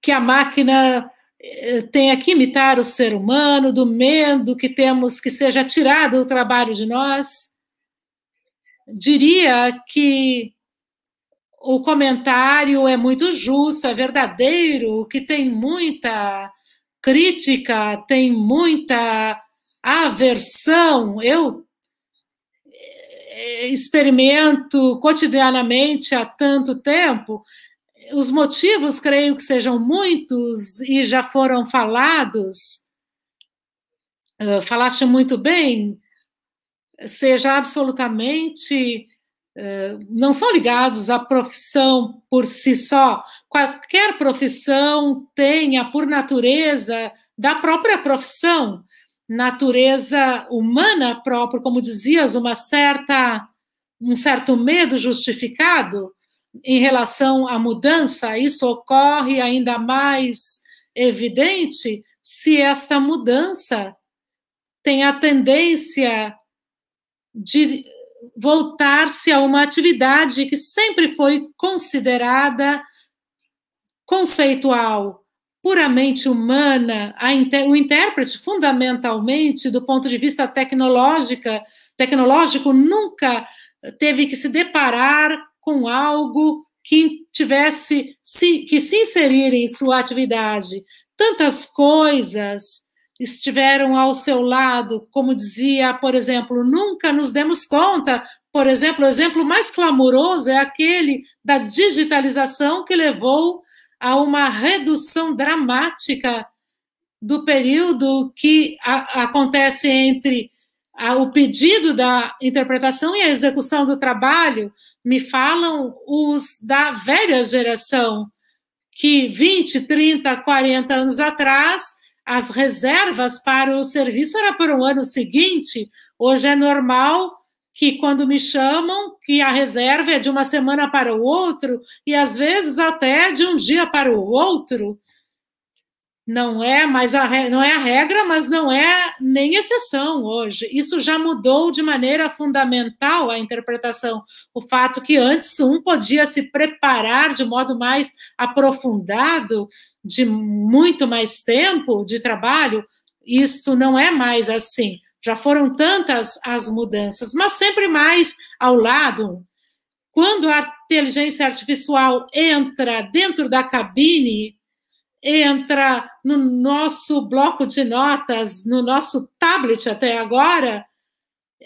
que a máquina tenha que imitar o ser humano, do medo que temos que seja tirado o trabalho de nós. Diria que o comentário é muito justo, é verdadeiro, que tem muita crítica, tem muita aversão. Eu eh, experimento cotidianamente há tanto tempo os motivos, creio que sejam muitos e já foram falados. Ah, falaste muito bem, seja absolutamente ah, não são ligados à profissão por si só. Qualquer profissão tenha, por natureza, da própria profissão, natureza humana própria, como dizias, uma certa um certo medo justificado em relação à mudança, isso ocorre ainda mais evidente se esta mudança tem a tendência de voltar-se a uma atividade que sempre foi considerada conceitual, puramente humana, inter, o intérprete, fundamentalmente, do ponto de vista tecnológica, tecnológico, nunca teve que se deparar com algo que tivesse que se inserir em sua atividade. Tantas coisas estiveram ao seu lado, como dizia, por exemplo, nunca nos demos conta. Por exemplo, o exemplo mais clamoroso é aquele da digitalização que levou a uma redução dramática do período que a, acontece entre a, o pedido da interpretação e a execução do trabalho, me falam os da velha geração, que 20, 30, 40 anos atrás, as reservas para o serviço era para o ano seguinte. Hoje é normal que quando me chamam, que a reserva é de uma semana para o outro e às vezes até de um dia para o outro não é mais a regra, não é a regra, mas não é nem exceção hoje. Isso já mudou de maneira fundamental a interpretação. O fato que antes um podia se preparar de modo mais aprofundado, de muito mais tempo de trabalho, isto não é mais assim. Já foram tantas as mudanças, mas sempre mais ao lado. Quando a inteligência artificial entra dentro da cabine entra no nosso bloco de notas, no nosso tablet até agora,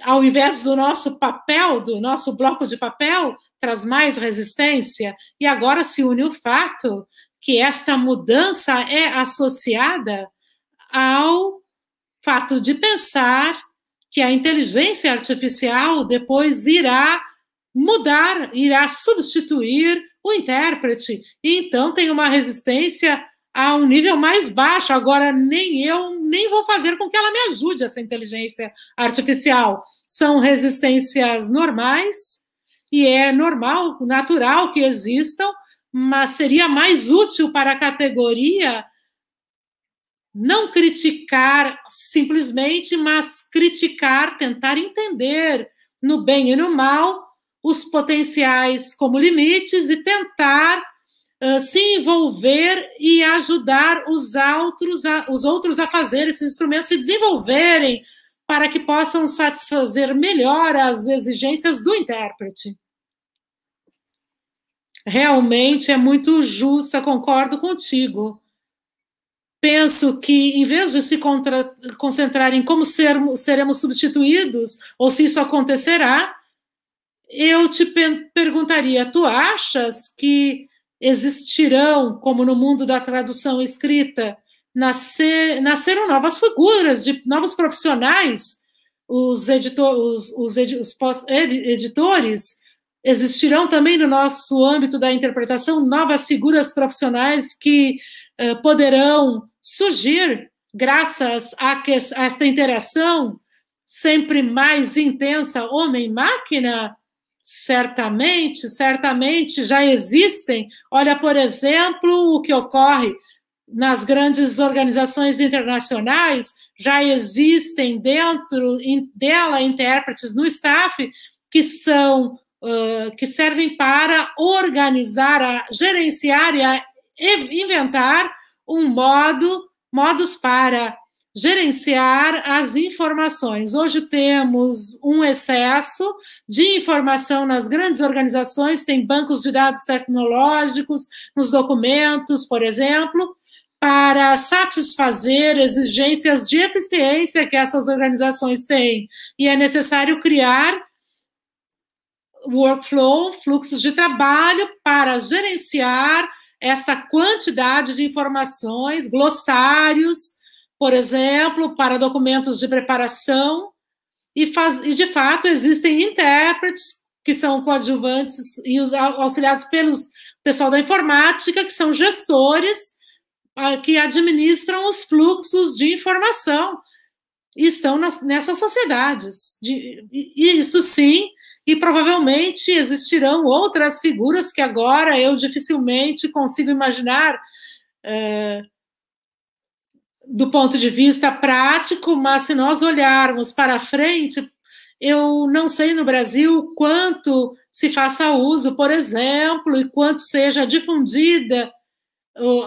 ao invés do nosso papel, do nosso bloco de papel, traz mais resistência. E agora se une o fato que esta mudança é associada ao fato de pensar que a inteligência artificial depois irá mudar, irá substituir o intérprete. E então tem uma resistência a um nível mais baixo. Agora, nem eu, nem vou fazer com que ela me ajude, essa inteligência artificial. São resistências normais, e é normal, natural que existam, mas seria mais útil para a categoria não criticar simplesmente, mas criticar, tentar entender no bem e no mal os potenciais como limites e tentar ah, se envolver e ajudar os outros, a, os outros a fazer esses instrumentos se desenvolverem para que possam satisfazer melhor as exigências do intérprete. Realmente é muito justa, concordo contigo. Penso que, em vez de se contra, concentrar em como ser, seremos substituídos, ou se isso acontecerá, eu te perguntaria: tu achas que existirão, como no mundo da tradução escrita, nascer, nasceram novas figuras, de novos profissionais, os, editor, os, os, os pós, editores, existirão também no nosso âmbito da interpretação novas figuras profissionais que eh, poderão surgir graças a, que, a esta interação sempre mais intensa homem-máquina, Certamente, certamente já existem. Olha, por exemplo, o que ocorre nas grandes organizações internacionais, já existem dentro dela intérpretes no staff que são uh, que servem para organizar, a, gerenciar e a inventar um modo, modos para gerenciar as informações. Hoje temos um excesso de informação nas grandes organizações, tem bancos de dados tecnológicos nos documentos, por exemplo, para satisfazer exigências de eficiência que essas organizações têm. E é necessário criar workflow, fluxos de trabalho para gerenciar esta quantidade de informações, glossários, por exemplo, para documentos de preparação, e, faz, e de fato existem intérpretes que são coadjuvantes e auxiliados pelos pessoal da informática, que são gestores que administram os fluxos de informação e estão nas, nessas sociedades. De, e isso sim, e provavelmente existirão outras figuras que agora eu dificilmente consigo imaginar. Eh, do ponto de vista prático, mas se nós olharmos para frente, eu não sei no Brasil quanto se faça uso, por exemplo, e quanto seja difundida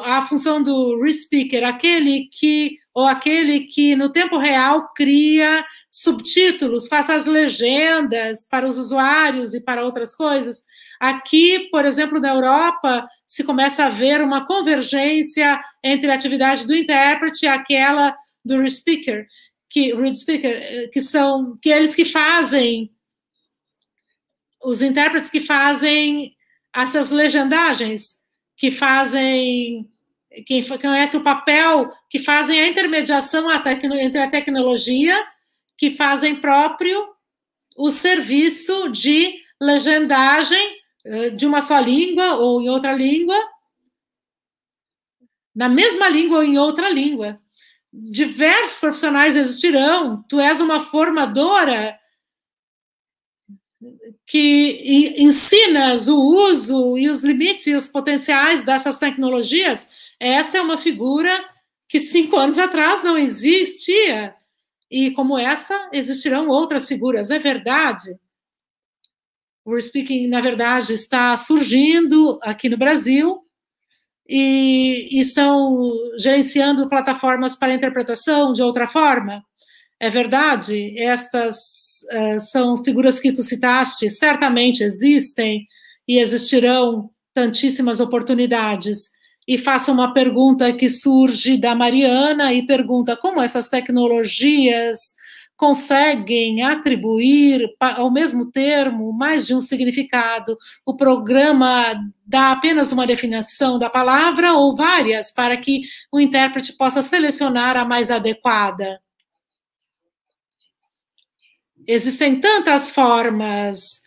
a função do respeaker, aquele que ou aquele que no tempo real cria subtítulos, faça as legendas para os usuários e para outras coisas. Aqui, por exemplo, na Europa, se começa a ver uma convergência entre a atividade do intérprete e aquela do read speaker, que, read speaker, eh, que são que é eles que fazem, os intérpretes que fazem essas legendagens, que fazem quem conhece o papel que fazem a intermediação entre a tecnologia, que fazem próprio o serviço de legendagem eh, de uma só língua ou em outra língua, na mesma língua ou em outra língua. Diversos profissionais existirão, tu és uma formadora que ensinas o uso e os limites e os potenciais dessas tecnologias. Essa é uma figura que cinco anos atrás não existia. E como essa, existirão outras figuras, é verdade. O Speaking, na verdade, está surgindo aqui no Brasil e, estão gerenciando plataformas para interpretação de outra forma. É verdade, estas uh, são figuras que tu citaste, certamente existem e existirão tantíssimas oportunidades. E faço uma pergunta que surge da Mariana e pergunta como essas tecnologias conseguem atribuir ao mesmo termo mais de um significado. O programa dá apenas uma definição da palavra ou várias para que o intérprete possa selecionar a mais adequada. Existem tantas formas.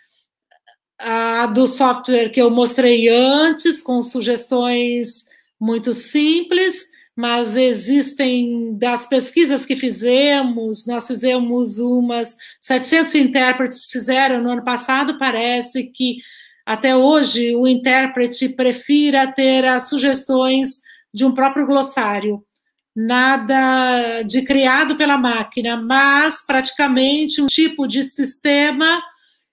A do software que eu mostrei antes, com sugestões muito simples, mas existem, das pesquisas que fizemos, nós fizemos umas, 700 intérpretes fizeram no ano passado, parece que até hoje o intérprete prefira ter as sugestões de um próprio glossário, nada de criado pela máquina, mas praticamente um tipo de sistema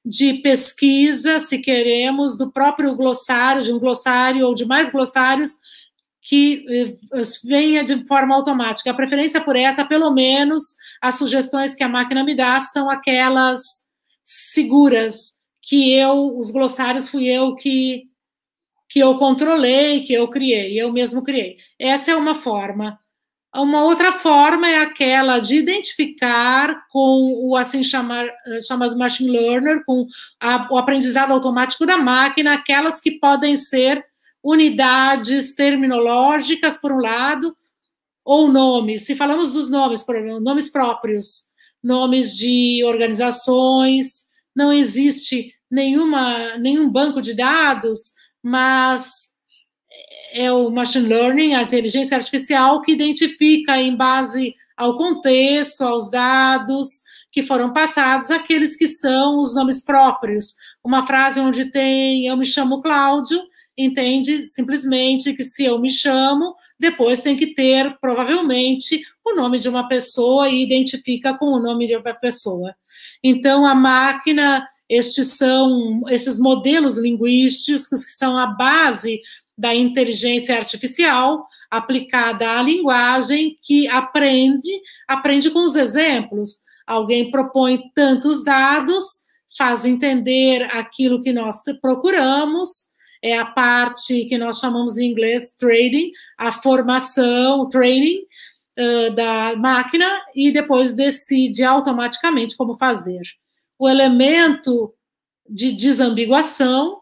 de pesquisa, se queremos, do próprio glossário, de um glossário ou de mais glossários, que eh, venha de forma automática. A preferência por essa, pelo menos, as sugestões que a máquina me dá são aquelas seguras que eu, os glossários fui eu que que eu controlei, que eu criei, eu mesmo criei. Essa é uma forma. Uma outra forma é aquela de identificar com o assim chamar, eh, chamado machine learner, com a, o aprendizado automático da máquina, aquelas que podem ser unidades terminológicas, por um lado, ou nomes. Se falamos dos nomes, por exemplo, nomes próprios, nomes de organizações, não existe nenhuma, nenhum banco de dados, mas é o machine learning, a inteligência artificial, que identifica em base ao contexto, aos dados que foram passados, aqueles que são os nomes próprios. Uma frase onde tem eu me chamo Cláudio, entende simplesmente que se eu me chamo, depois tem que ter, provavelmente, o nome de uma pessoa e identifica com o nome de outra pessoa. Então, a máquina, estes são esses modelos linguísticos que são a base da inteligência artificial aplicada à linguagem que aprende, aprende com os exemplos. Alguém propõe tantos dados, faz entender aquilo que nós procuramos, é a parte que nós chamamos em inglês trading, a formação, o training uh, da máquina, e depois decide automaticamente como fazer. O elemento de desambiguação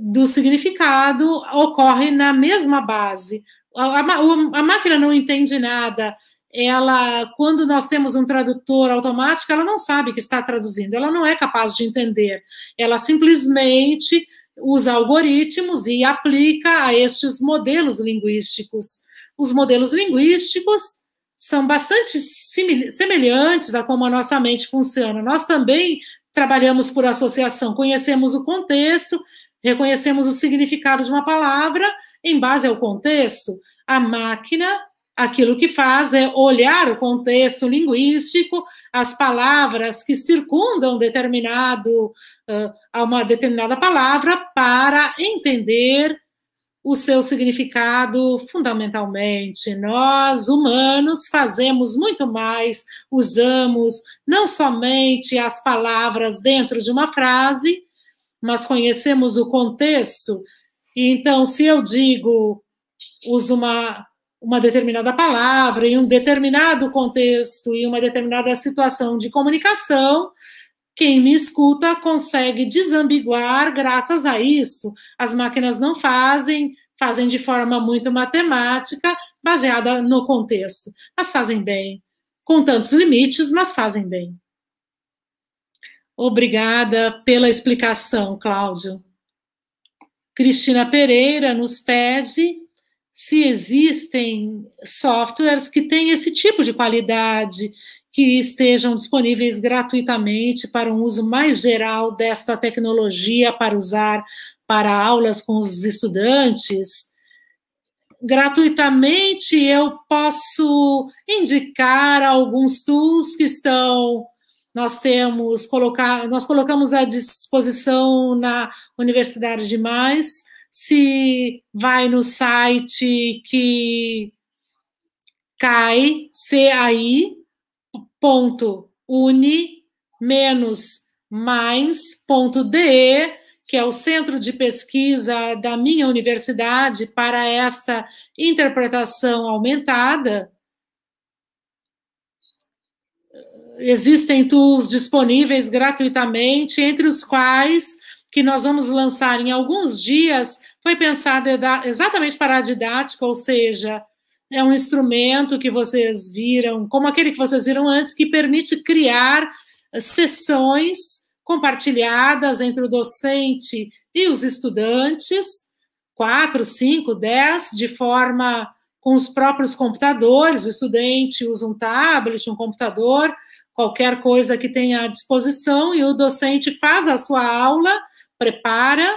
do significado ocorre na mesma base. A, a, a, máquina não entende nada. Ela, quando nós temos um tradutor automático, ela não sabe que está traduzindo, ela não é capaz de entender. Ela simplesmente os algoritmos e aplica a estes modelos linguísticos. Os modelos linguísticos são bastante semelhantes a como a nossa mente funciona. Nós também trabalhamos por associação, conhecemos o contexto, reconhecemos o significado de uma palavra em base ao contexto. A máquina aquilo que faz é olhar o contexto linguístico, as palavras que circundam determinado uh, uma determinada palavra para entender o seu significado fundamentalmente. Nós, humanos, fazemos muito mais, usamos não somente as palavras dentro de uma frase, mas conhecemos o contexto. E então, se eu digo, uso uma uma determinada palavra, em um determinado contexto, e uma determinada situação de comunicação, quem me escuta consegue desambiguar graças a isto. As máquinas não fazem, fazem de forma muito matemática, baseada no contexto, mas fazem bem. Com tantos limites, mas fazem bem. Obrigada pela explicação, Cláudio. Cristina Pereira nos pede se existem softwares que têm esse tipo de qualidade, que estejam disponíveis gratuitamente para um uso mais geral desta tecnologia para usar para aulas com os estudantes. Gratuitamente eu posso indicar alguns tools que estão nós temos colocar, nós colocamos à disposição na Universidade de Mais se vai no site que cai, cai, ponto, uni, menos, mais, ponto, de, que é o centro de pesquisa da minha universidade para esta interpretação aumentada. Existem tools disponíveis gratuitamente, entre os quais que nós vamos lançar em alguns dias foi pensado exatamente para a didática, ou seja, é um instrumento que vocês viram, como aquele que vocês viram antes, que permite criar eh, sessões compartilhadas entre o docente e os estudantes, quatro, cinco, dez, de forma com os próprios computadores, o estudante usa um tablet, um computador, qualquer coisa que tenha à disposição, e o docente faz a sua aula prepara,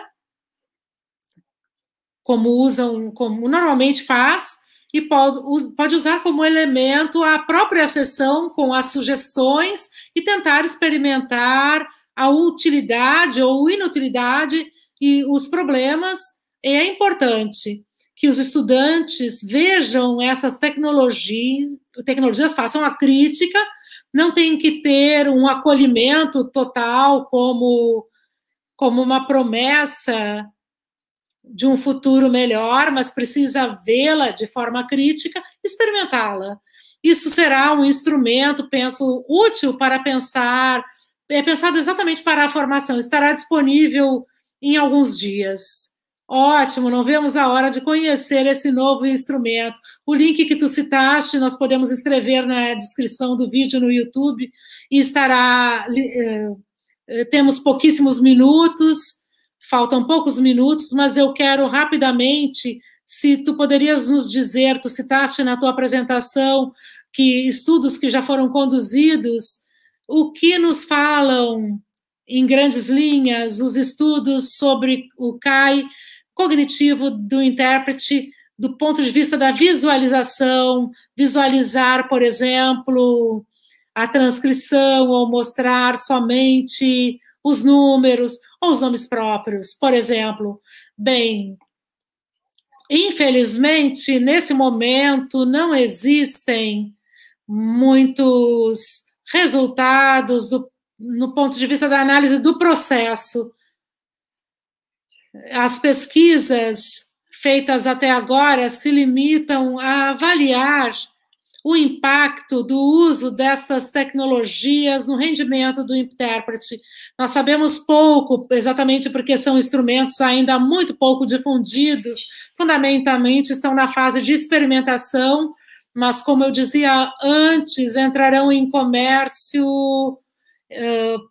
como usam, como normalmente faz, e pode, pode usar como elemento a própria sessão com as sugestões e tentar experimentar a utilidade ou inutilidade e os problemas. É importante que os estudantes vejam essas tecnologias, tecnologias façam a crítica, não tem que ter um acolhimento total como como uma promessa de um futuro melhor, mas precisa vê-la de forma crítica, experimentá-la. Isso será um instrumento, penso, útil para pensar, é pensado exatamente para a formação, estará disponível em alguns dias. Ótimo, não vemos a hora de conhecer esse novo instrumento. O link que tu citaste, nós podemos escrever na descrição do vídeo no YouTube e estará. Uh, eh, temos pouquíssimos minutos, faltam poucos minutos, mas eu quero rapidamente, se tu poderias nos dizer, tu citaste na tua apresentação que estudos que já foram conduzidos, o que nos falam, em grandes linhas, os estudos sobre o CAI cognitivo do intérprete do ponto de vista da visualização, visualizar, por exemplo, a transcrição ou mostrar somente os números ou os nomes próprios. Por exemplo, bem, infelizmente, nesse momento não existem muitos resultados do, no ponto de vista da análise do processo. As pesquisas feitas até agora se limitam a avaliar o impacto do uso dessas tecnologias no rendimento do intérprete. Nós sabemos pouco, exatamente porque são instrumentos ainda muito pouco difundidos, fundamentalmente estão na fase de experimentação, mas, como eu dizia antes, entrarão em comércio uh,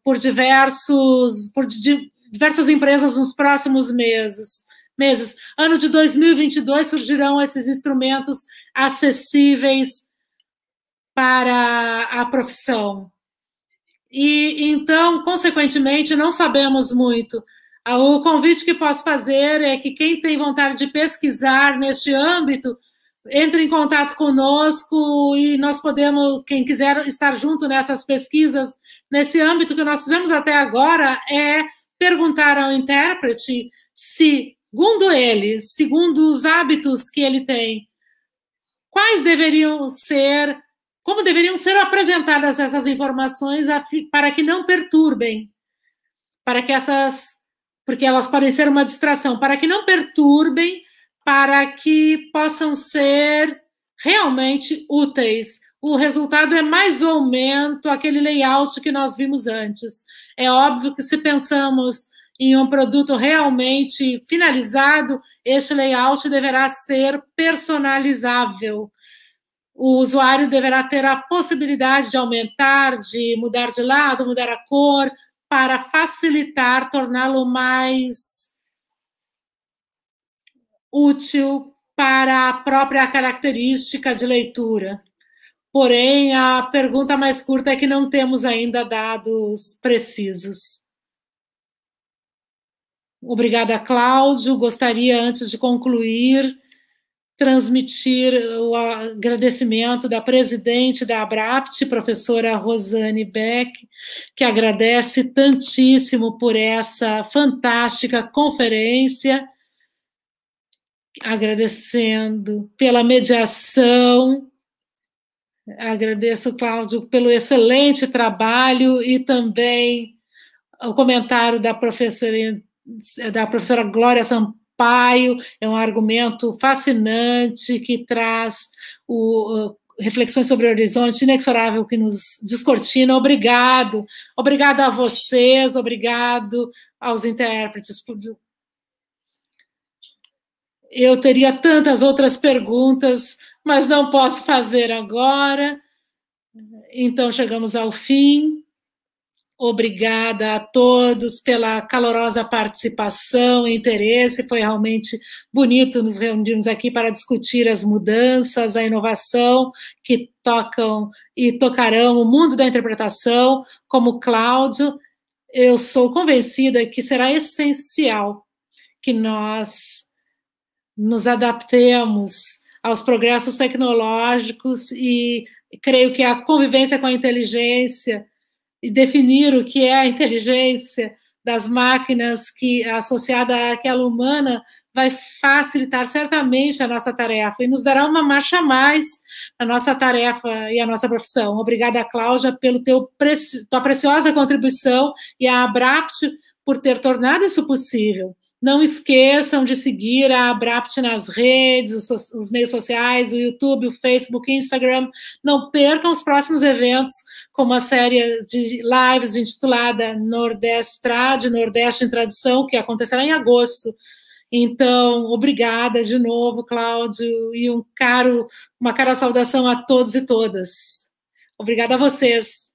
por, diversos, por di diversas empresas nos próximos meses meses. Ano de 2022 surgirão esses instrumentos acessíveis para a profissão. E então, consequentemente, não sabemos muito. Ah, o convite que posso fazer é que quem tem vontade de pesquisar neste âmbito, entre em contato conosco e nós podemos, quem quiser estar junto nessas pesquisas, nesse âmbito que nós fizemos até agora, é perguntar ao intérprete se, segundo ele, segundo os hábitos que ele tem, quais deveriam ser como deveriam ser apresentadas essas informações para que não perturbem, para que essas, porque elas podem ser uma distração, para que não perturbem, para que possam ser realmente úteis. O resultado é mais ou menos aquele layout que nós vimos antes. É óbvio que se pensamos em um produto realmente finalizado, este layout deverá ser personalizável o usuário deverá ter a possibilidade de aumentar, de mudar de lado, mudar a cor, para facilitar, torná-lo mais útil para a própria característica de leitura. Porém, a pergunta mais curta é que não temos ainda dados precisos. Obrigada, Cláudio. Gostaria, antes de concluir, transmitir o agradecimento da presidente da ABRAPT, professora Rosane Beck, que agradece tantíssimo por essa fantástica conferência, agradecendo pela mediação, agradeço, Cláudio, pelo excelente trabalho e também o comentário da professora, da professora Glória Sampaio, é um argumento fascinante que traz o, reflexões sobre o horizonte inexorável que nos descortina. Obrigado, obrigado a vocês, obrigado aos intérpretes. Eu teria tantas outras perguntas, mas não posso fazer agora. Então chegamos ao fim. Obrigada a todos pela calorosa participação e interesse. Foi realmente bonito nos reunirmos aqui para discutir as mudanças, a inovação que tocam e tocarão o mundo da interpretação. Como Cláudio, eu sou convencida que será essencial que nós nos adaptemos aos progressos tecnológicos e creio que a convivência com a inteligência e definir o que é a inteligência das máquinas que associada àquela humana vai facilitar certamente a nossa tarefa e nos dará uma marcha a mais na nossa tarefa e a nossa profissão. Obrigada, Cláudia, pelo teu preci tua preciosa contribuição e a Abrapt por ter tornado isso possível. Não esqueçam de seguir a Abrapt nas redes, os, os meios sociais, o YouTube, o Facebook, o Instagram. Não percam os próximos eventos, como a série de lives intitulada Nordeste Trad, Nordeste em Tradução, que acontecerá em agosto. Então, obrigada de novo, Cláudio, e um caro, uma cara saudação a todos e todas. Obrigada a vocês.